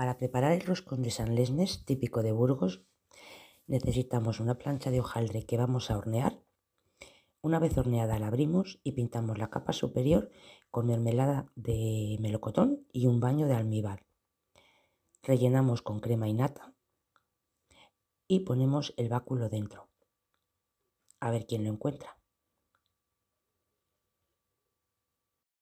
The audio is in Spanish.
Para preparar el roscón de San Lesmes, típico de Burgos, necesitamos una plancha de hojaldre que vamos a hornear. Una vez horneada la abrimos y pintamos la capa superior con mermelada de melocotón y un baño de almíbar. Rellenamos con crema y nata y ponemos el báculo dentro. A ver quién lo encuentra.